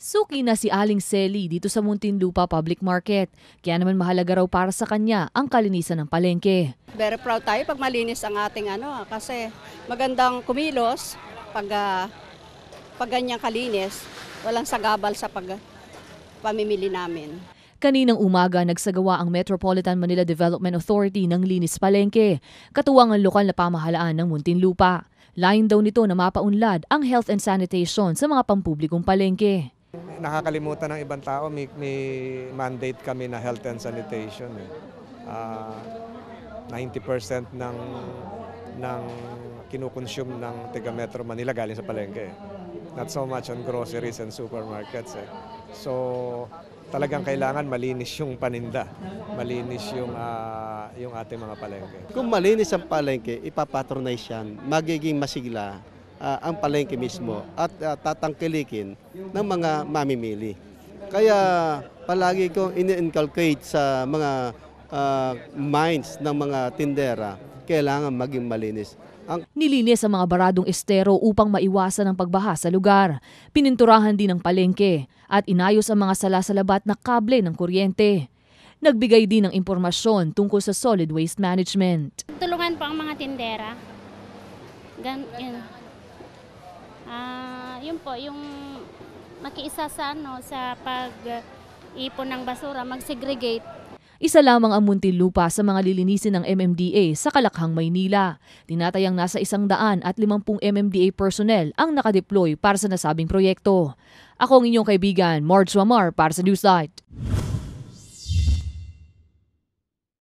Suki na si Aling Selly dito sa Muntinlupa Public Market. Kaya naman mahalaga raw para sa kanya ang kalinisan ng palengke. Very proud tayo pag malinis ang ating ano ah, kasi magandang kumilos pag uh, pag ganyan kalinis, walang sagabal sa pag pamimili namin. Kaninang umaga, nagsagawa ang Metropolitan Manila Development Authority ng linis palengke, katuwang ang lokal na pamahalaan ng Muntinlupa. Layon daw nito na mapaunlad ang health and sanitation sa mga pampublikong palengke. Nakakalimutan ng ibang tao, may, may mandate kami na health and sanitation. Eh. Uh, ah, 90% ng, ng kinukonsume ng taga Metro Manila galing sa palengke. Eh. Not so much on groceries and supermarkets. Eh. So, talagang kailangan malinis yung paninda, malinis yung uh, yung ating mga palengke. Kung malinis ang palengke, ipapatronize yan, magiging masigla uh, ang palengke mismo at uh, tatangkilikin ng mga mamimili. Kaya palagi kong ini-inculcate sa mga uh, minds ng mga tindera, kailangan maging malinis. Ang... Nilinis ang mga baradong estero upang maiwasan ang pagbaha sa lugar. Pininturahan din ang palengke at inayos ang mga salasalabat na kable ng kuryente. Nagbigay din ng impormasyon tungkol sa solid waste management. Tulungan po ang mga tindera. Gan, yun po, yung makiisa sa, ano, sa pag-ipon ng basura, mag-segregate. Isa lamang ang lupa sa mga lilinisin ng MMDA sa Kalakhang, Maynila. Tinatayang nasa isang daan at limampung MMDA personnel ang nakadeploy para sa nasabing proyekto. Ako ang inyong kaibigan, Marge Swamar para sa Newslight.